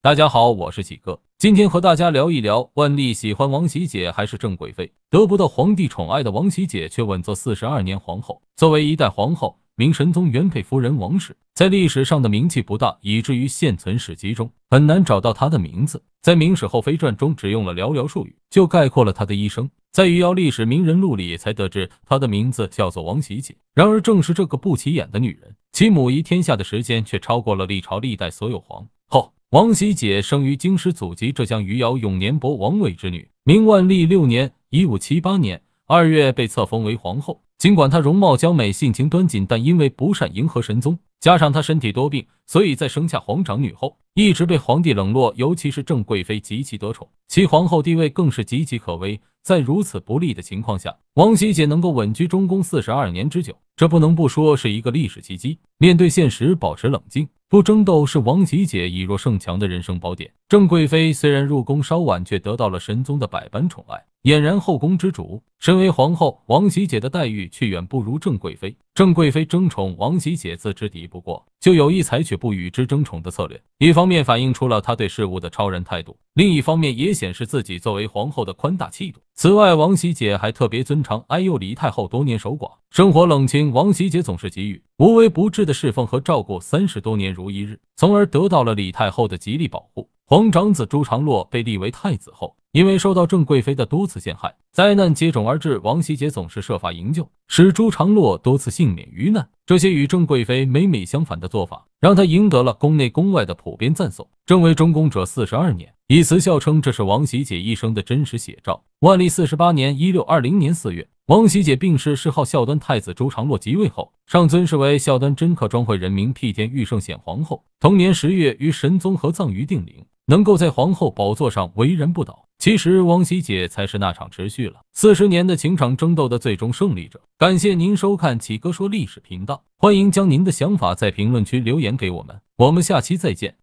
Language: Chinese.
大家好，我是喜哥，今天和大家聊一聊万历喜欢王喜姐还是郑贵妃？得不到皇帝宠爱的王喜姐却稳坐四十二年皇后。作为一代皇后，明神宗原配夫人王氏在历史上的名气不大，以至于现存史籍中很难找到她的名字。在《明史后妃传》中只用了寥寥数语就概括了她的一生，在《余姚历史名人录》里才得知她的名字叫做王喜姐。然而，正是这个不起眼的女人。其母仪天下的时间却超过了历朝历代所有皇后。王喜姐生于京师，祖籍浙江余姚永年伯王位之女。明万历六年（一五七八年）二月被册封为皇后。尽管她容貌娇美，性情端谨，但因为不善迎合神宗，加上她身体多病，所以在生下皇长女后。一直被皇帝冷落，尤其是郑贵妃极其得宠，其皇后地位更是岌岌可危。在如此不利的情况下，王喜姐能够稳居中宫四十二年之久，这不能不说是一个历史奇迹。面对现实，保持冷静，不争斗，是王喜姐以弱胜强的人生宝典。郑贵妃虽然入宫稍晚，却得到了神宗的百般宠爱，俨然后宫之主。身为皇后王喜姐的待遇却远不如郑贵妃。郑贵妃争宠，王喜姐自知敌不过，就有意采取不与之争宠的策略。一方面反映出了她对事物的超人态度，另一方面也显示自己作为皇后的宽大气度。此外，王喜姐还特别尊长。哎呦，李太后多年守寡，生活冷清，王喜姐总是给予无微不至的侍奉和照顾，三十多年如一日，从而得到了李太后的极力保护。皇长子朱常洛被立为太子后，因为受到郑贵妃的多次陷害，灾难接踵而至。王喜姐总是设法营救，使朱常洛多次幸免于难。这些与郑贵妃每每相反的做法，让他赢得了宫内宫外的普遍赞颂。正为中宫者四十二年，以词孝称，这是王喜姐一生的真实写照。万历四十八年（一六二零年）四月，王喜姐病逝，谥号孝端太子。朱常洛即位后，上尊谥为孝端真恪庄惠仁明辟天毓圣显皇后。同年十月，与神宗合葬于定陵。能够在皇后宝座上为人不倒，其实王喜姐才是那场持续了四十年的情场争斗的最终胜利者。感谢您收看启哥说历史频道，欢迎将您的想法在评论区留言给我们，我们下期再见。